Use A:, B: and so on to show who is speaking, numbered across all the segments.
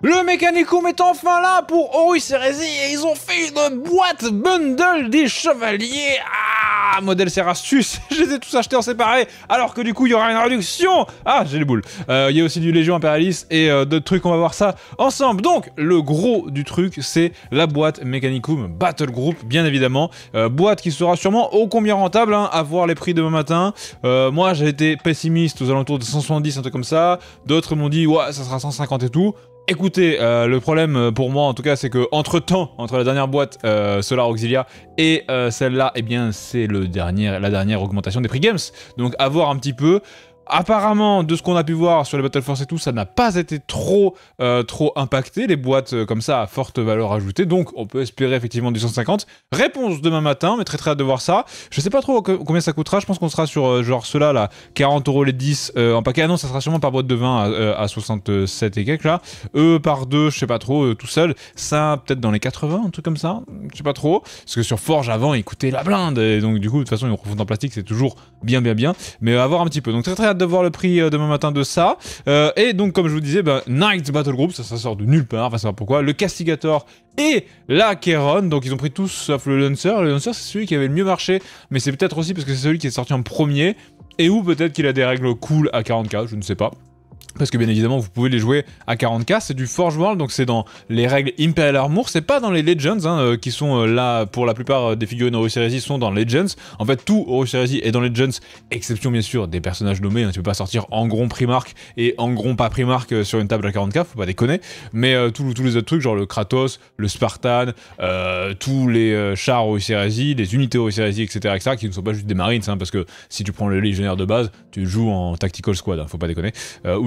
A: Le Mechanicum est enfin là pour Horus Heresy et ils ont fait une boîte bundle des chevaliers. Ah, modèle Serastus, je les ai tous achetés en séparé, alors que du coup il y aura une réduction. Ah, j'ai les boules. Euh, il y a aussi du Légion Impérialiste et euh, d'autres trucs, on va voir ça ensemble. Donc, le gros du truc, c'est la boîte Mechanicum Battle Group, bien évidemment. Euh, boîte qui sera sûrement ô combien rentable, hein, à voir les prix demain matin. moi, j'ai été pessimiste aux alentours de 170, un truc comme ça. D'autres m'ont dit, ouais, ça sera 150 et tout écoutez, euh, le problème euh, pour moi en tout cas, c'est que entre temps, entre la dernière boîte euh, Solar Auxilia et celle-là, eh bien c'est le la dernière augmentation des prix games. Donc avoir un petit peu apparemment, de ce qu'on a pu voir sur les Battle Force et tout, ça n'a pas été trop, euh, trop impacté, les boîtes euh, comme ça à forte valeur ajoutée, donc on peut espérer effectivement du 150. Réponse demain matin, mais très très hâte de voir ça. Je sais pas trop combien ça coûtera, je pense qu'on sera sur euh, genre cela là, 40 euros les 10 en paquet. Ah non, ça sera sûrement par boîte de 20 à, 67 et quelques là. Eux par deux, je sais pas trop, tout seul, ça peut-être dans les 80, un truc comme ça, je sais pas trop. Parce que sur Forge avant, écoutez la blinde, et donc du coup, de toute façon, une refonte en plastique, c'est toujours bien bien bien, mais avoir un petit peu. Donc très très hâte d'avoir de voir le prix euh, demain matin de ça. Euh, et donc, comme je vous disais, ben Knights Battle Group, ça, sort de nulle part, enfin, ça pourquoi. Le Castigator et la Keron, donc ils ont pris tous sauf le Lancer. Le Lancer, c'est celui qui avait le mieux marché, mais c'est peut-être aussi parce que c'est celui qui est sorti en premier, et ou peut-être qu'il a des règles cool à 40k, je ne sais pas. Parce que bien évidemment, vous pouvez les jouer à 40k, c'est du Forge World, donc c'est dans les règles Imperial Armour c'est pas dans les Legends, hein, euh, qui sont euh, là, pour la plupart euh, des figurines Horus Heresy sont dans Legends. En fait, tout Horus Heresy est dans Legends, exception bien sûr des personnages nommés, hein. tu peux pas sortir en gros Primark et en gros pas Primark sur une table à 40k, faut pas déconner, mais tous les autres trucs, genre le Kratos, le Spartan, tous les chars Horus les unités Horus etc., etc., qui ne sont pas juste des Marines, hein, parce que si tu prends le légionnaire de base, tu joues en Tactical Squad, hein, faut pas déconner,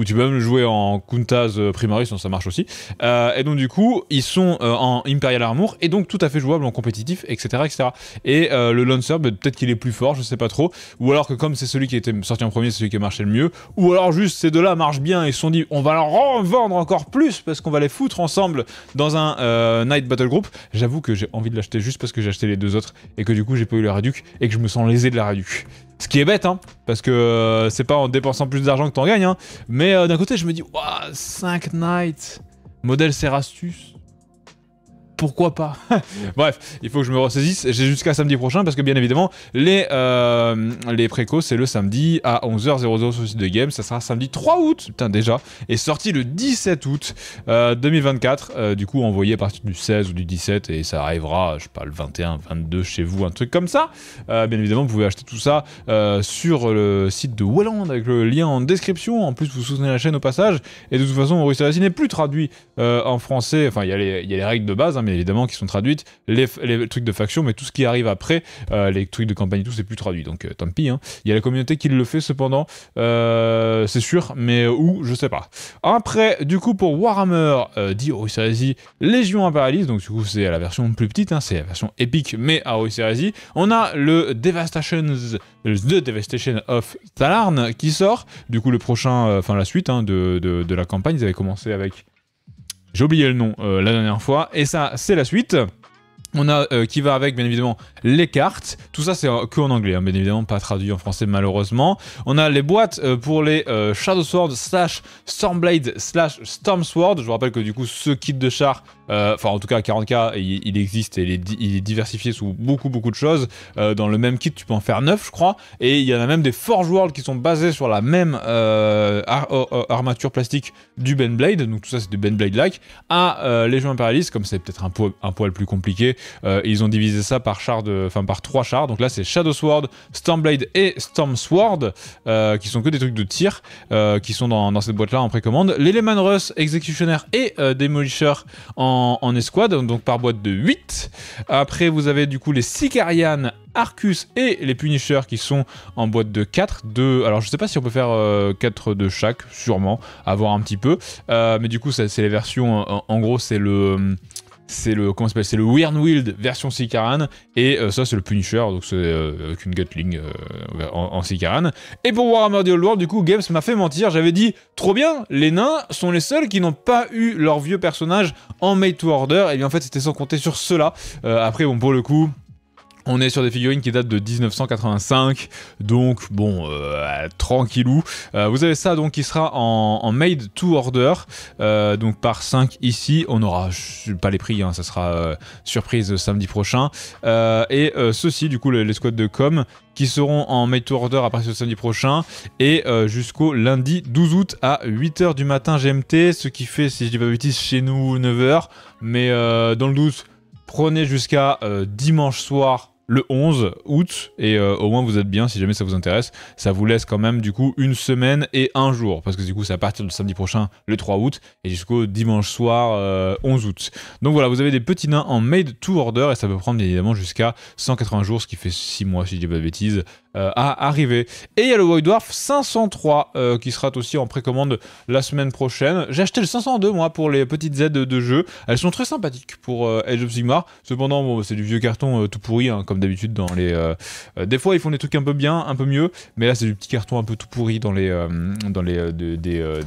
A: ou tu peux même le jouer en Kuntas euh, Primaris, sinon ça marche aussi. Euh, et donc du coup, ils sont euh, en Imperial Armour, et donc tout à fait jouable en compétitif, etc. etc. Et le Lancer, bah, peut-être qu'il est plus fort, je sais pas trop. Ou alors que comme c'est celui qui était sorti en premier, c'est celui qui a marché le mieux. Ou alors juste ces deux-là marchent bien et se sont dit on va leur revendre encore plus parce qu'on va les foutre ensemble dans un Night Battle Group. J'avoue que j'ai envie de l'acheter juste parce que j'ai acheté les deux autres et que du coup j'ai pas eu la Reduc, et que je me sens lésé de la Reduc. Ce qui est bête, hein, parce que euh, c'est pas en dépensant plus d'argent que t'en gagnes, hein. Mais euh, d'un côté, je me dis, waouh, 5 Knights, modèle Serastus pourquoi pas Bref, il faut que je me ressaisisse. J'ai jusqu'à samedi prochain parce que bien évidemment, les, euh, les précos, c'est le samedi à 11h00 sur le site de Game. Ça sera samedi 3 août, putain déjà, et sorti le 17 août 2024. Euh, euh, du coup, envoyé à partir du 16 ou du 17 et ça arrivera, je sais pas, le 21, 22 chez vous, un truc comme ça. Euh, bien évidemment, vous pouvez acheter tout ça sur le site de Welland avec le lien en description. En plus, vous soutenez la chaîne au passage. Et de toute façon, Russie n'est plus traduit en français. Enfin, il y, a les règles de base, hein, évidemment qui sont traduites, les, trucs de faction, mais tout ce qui arrive après, euh, les trucs de campagne et tout, c'est plus traduit, donc euh, tant pis. Hein. Il y a la communauté qui le fait cependant, euh, c'est sûr, mais où, je sais pas. Après, du coup, pour Warhammer, dit Orusaresi, Légion Imperialis, donc du coup, c'est la version plus petite, hein, c'est la version épique, mais à Orusaresi, on a le Devastations, The Devastation of Talarn qui sort, du coup, le prochain, enfin la suite hein, de, de, de la campagne, ils avaient commencé avec j'ai oublié le nom euh, la dernière fois. Et ça, c'est la suite. On a euh, qui va avec, bien évidemment, les cartes. Tout ça, c'est que en anglais, hein, bien évidemment, pas traduit en français, malheureusement. On a les boîtes euh, pour les Shadow Sword slash Stormblade slash Storm Sword. Je vous rappelle que du coup, ce kit de char euh, enfin en tout cas 40K il, existe et il est, diversifié sous beaucoup beaucoup de choses. Euh, dans le même kit tu peux en faire 9 je crois et il y en a même des Forge World qui sont basés sur la même euh, armature plastique du Benblade, donc tout ça c'est du Benblade-like, à les jeux Imperialis comme c'est peut-être un, un, poil plus compliqué, ils ont divisé ça par char de, enfin par trois chars, donc là c'est Shadow Sword, Stormblade et Storm Sword qui sont que des trucs de tir qui sont dans, dans cette boîte là en précommande. L'Eleman Russ, Executioner et Demolisher en en, escouade, donc par boîte de 8. Après, vous avez du coup les Sicarian, Arcus et les Punisher qui sont en boîte de 4. De... Alors, je sais pas si on peut faire 4 euh, de chaque, sûrement, avoir un petit peu. Euh, mais du coup, c'est les versions, en gros, c'est le c'est le comment s'appelle c'est le Wyrnwild version Sikaran et euh, ça c'est le Punisher donc c'est euh, avec une Gutling euh, en, Sikaran et pour Warhammer The Old World du coup Games m'a fait mentir j'avais dit trop bien les nains sont les seuls qui n'ont pas eu leur vieux personnage en made to order et bien en fait c'était sans compter sur cela après bon pour le coup on est sur des figurines qui datent de 1985, donc bon, euh, euh, tranquillou. Euh, vous avez ça donc qui sera en, made to order, donc par 5 ici. On aura pas les prix, hein, ça sera surprise samedi prochain. et ceci, du coup, les, squads de com qui seront en made to order après ce samedi prochain et jusqu'au lundi 12 août à 8h du matin GMT, ce qui fait, si je dis pas de chez nous 9h, mais dans le 12, prenez jusqu'à dimanche soir le 11 août et euh, au moins vous êtes bien si jamais ça vous intéresse. Ça vous laisse quand même du coup une semaine et un jour parce que du coup ça à partir du samedi prochain le 3 août et jusqu'au dimanche soir 11 euh, août. Donc voilà, vous avez des petits nains en made to order et ça peut prendre évidemment jusqu'à 180 jours, ce qui fait 6 mois si je dis pas de bêtises. Euh, à arriver. Et il y a le White Dwarf 503 euh, qui sera aussi en précommande la semaine prochaine. J'ai acheté le 502 moi pour les petites aides de jeu. Elles sont très sympathiques pour Edge euh, of Sigmar. Cependant, bon, bah, c'est du vieux carton tout pourri hein, comme d'habitude dans les. des fois, ils font des trucs un peu bien, un peu mieux, mais là, c'est du petit carton un peu tout pourri dans les dans les des, des,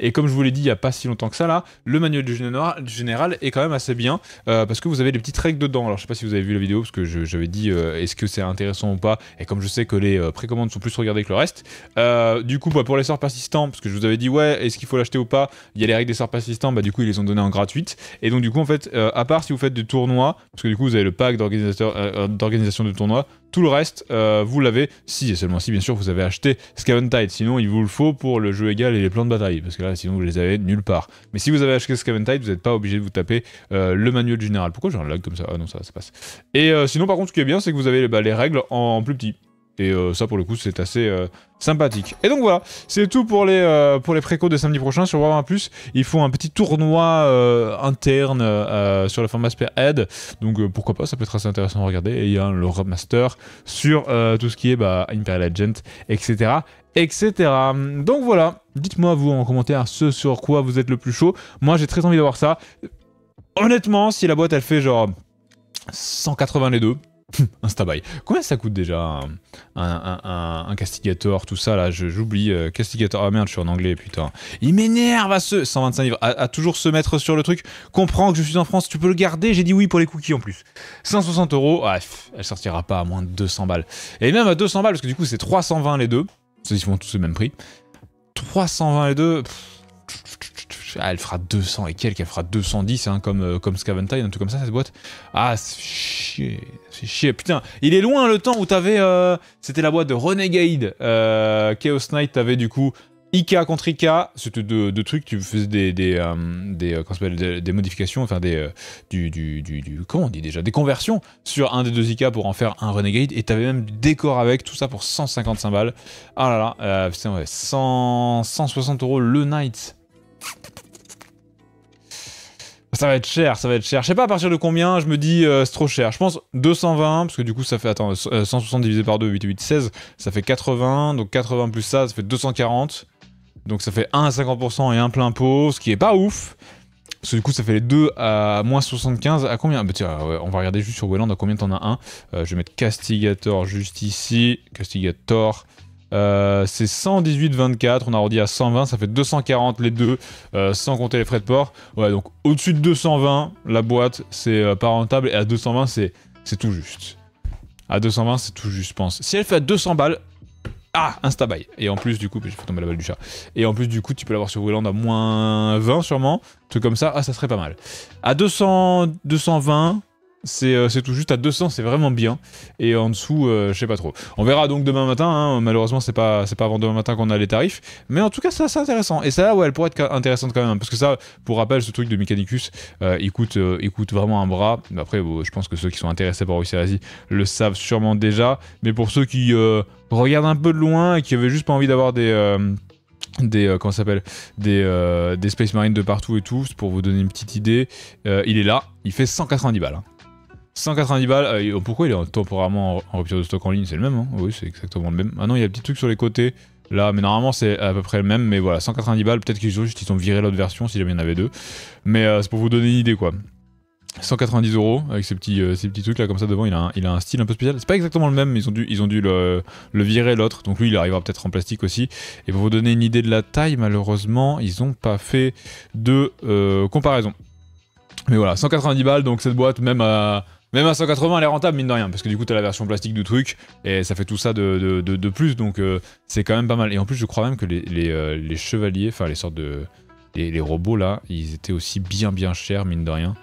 A: Et comme je vous l'ai dit il n'y a pas si longtemps que ça, là, le manuel du général est quand même assez bien parce que vous avez des petites règles dedans. Alors, je sais pas si vous avez vu la vidéo parce que j'avais dit est-ce que c'est intéressant ou pas. Et comme je sais que les euh, précommandes sont plus regardées que le reste. Euh, du coup, bah, pour les sorts persistants, parce que je vous avais dit, ouais, est-ce qu'il faut l'acheter ou pas Il y a les règles des sorts persistants, bah du coup, ils les ont donné en gratuite. Et donc, du coup, en fait, euh, à part si vous faites du tournoi, parce que du coup, vous avez le pack d'organisation de tournoi, tout le reste, vous l'avez, si et seulement si, bien sûr, vous avez acheté scaven tide Sinon, il vous le faut pour le jeu égal et les plans de bataille, parce que là, sinon, vous les avez nulle part. Mais si vous avez acheté tide vous n'êtes pas obligé de vous taper le manuel général. Pourquoi j'ai un lag comme ça Ah non, ça, ça passe. Et sinon, par contre, ce qui est bien, c'est que vous avez bah, les règles en plus petit. Et euh, ça, pour le coup, c'est assez euh, sympathique. Et donc voilà, c'est tout pour les, euh, pour les de samedi prochain sur Warhammer Plus. Ils font un petit tournoi euh, interne sur le format Head. Donc pourquoi pas, ça peut être assez intéressant à regarder. Et il y a le remaster sur tout ce qui est bah, Imperial Agent, etc. Etc. Donc voilà, dites-moi vous en commentaire ce sur quoi vous êtes le plus chaud. Moi j'ai très envie d'avoir ça. Honnêtement, si la boîte elle fait genre 180 Instabuy. Combien ça coûte déjà un, un, Castigator, tout ça là J'oublie. Euh, castigator. Ah merde, je suis en anglais, putain. Il m'énerve à ce 125 livres. À, toujours se mettre sur le truc. Comprends que je suis en France, tu peux le garder. J'ai dit oui pour les cookies en plus. 160 euros. Ah, elle sortira pas à moins de 200 balles. Et même à 200 balles, parce que du coup, c'est 320 les deux. Ils font tous le même prix. 320 les deux. Ah, elle fera 200 et quelques, elle fera 210, hein, comme, euh, comme Scaventine, un truc comme ça, cette boîte. Ah, c'est chier, c'est chier. Putain, il est loin le temps où t'avais... avais euh, c'était la boîte de Renegade. Euh, Chaos Knight, t'avais du coup... IK contre IK, c'était deux, trucs, tu faisais des, des, des, modifications, enfin des, du, du, comment on dit déjà, des conversions sur un des deux IK pour en faire un Renegade, et t'avais même du décor avec, tout ça pour 155 balles. Ah là là, c'est putain 160 euros le Knight. Ça va être cher, ça va être cher. Je sais pas à partir de combien, je me dis euh, c'est trop cher. Je pense 220, parce que du coup ça fait, attends, 160 euh, divisé par 2, 8, 8, 16, ça fait 80, donc 80 plus ça, ça fait 240. Donc ça fait 1 à 50% et 1 plein pot, ce qui est pas ouf. Parce que du coup ça fait les 2 à moins 75, à combien Bah tiens, on va regarder juste sur Wayland à combien t'en as un. Euh, je vais mettre Castigator juste ici, Castigator, euh, c'est 118,24, on a arrondit à 120, ça fait 240 les deux, euh, sans compter les frais de port. Ouais, donc au-dessus de 220, la boîte, c'est euh, pas rentable, et à 220, c'est, tout juste. À 220, c'est tout juste, je pense. Si elle fait 200 balles, ah, insta buy. Et en plus, du coup, j'ai fait tomber la balle du chat. Et en plus, du coup, tu peux l'avoir sur Wayland à moins 20 sûrement, un truc comme ça, ah, ça serait pas mal. À 200, 220, euh, c'est tout juste à 200, c'est vraiment bien. Et en dessous, euh, je sais pas trop. On verra donc demain matin. Hein. Malheureusement, c'est pas, pas avant demain matin qu'on a les tarifs. Mais en tout cas, c'est assez intéressant. Et ça, ouais, elle pourrait être intéressante quand même. Hein, parce que ça, pour rappel, ce truc de Mechanicus, euh, il, coûte, vraiment un bras. Après, je pense que ceux qui sont intéressés par Oxyrazy le savent sûrement déjà. Mais pour ceux qui regardent un peu de loin et qui avaient juste pas envie d'avoir des des s'appelle des, des Space Marines de partout et tout pour vous donner une petite idée il est là il fait 190 balles hein. 190 balles. Euh, pourquoi il est temporairement en rupture de stock en ligne C'est le même, hein Oui, c'est exactement le même. Ah non, il y a un petit truc sur les côtés. Là, mais normalement, c'est à peu près le même. Mais voilà, 190 balles. Peut-être qu'ils ont juste ils ont viré l'autre version si jamais il y en avait deux. Mais euh, c'est pour vous donner une idée, quoi. 190 euros avec ces petits, euh, ces petits trucs là comme ça devant. Il a un, il a un style un peu spécial. C'est pas exactement le même, ils ont dû, ils ont dû le, virer l'autre. Donc lui, il arrivera peut-être en plastique aussi. Et pour vous donner une idée de la taille, malheureusement, ils ont pas fait de comparaison. Mais voilà, 190 balles. Donc cette boîte, même à même à 180, elle est rentable, mine de rien, parce que du coup, t'as la version plastique du truc, et ça fait tout ça de, plus, donc euh, c'est quand même pas mal. Et en plus, je crois même que les, euh, chevaliers, enfin, les sortes de. Les, robots, là, ils étaient aussi bien, bien chers, mine de rien.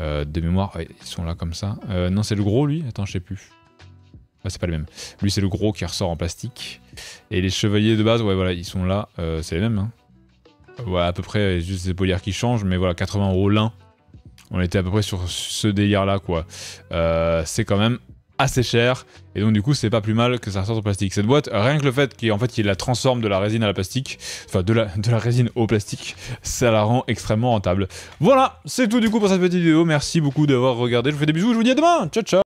A: Euh, de mémoire, ils sont là comme ça. non, c'est le gros, lui Attends, je sais plus. Ah, c'est pas le même. Lui, c'est le gros qui ressort en plastique. Et les chevaliers de base, ouais, voilà, ils sont là. c'est les mêmes, hein. Ouais, à peu près, juste les polières qui changent, mais voilà, 80 euros l'un on était à peu près sur ce délire-là, quoi. Euh, c'est quand même assez cher, et donc du coup c'est pas plus mal que ça ressorte en plastique. Cette boîte, rien que le fait qu'il en fait, la transforme de la résine à la plastique, enfin de la, de la résine au plastique, ça la rend extrêmement rentable. Voilà, c'est tout du coup pour cette petite vidéo, merci beaucoup d'avoir regardé, je vous fais des bisous, je vous dis à demain, ciao ciao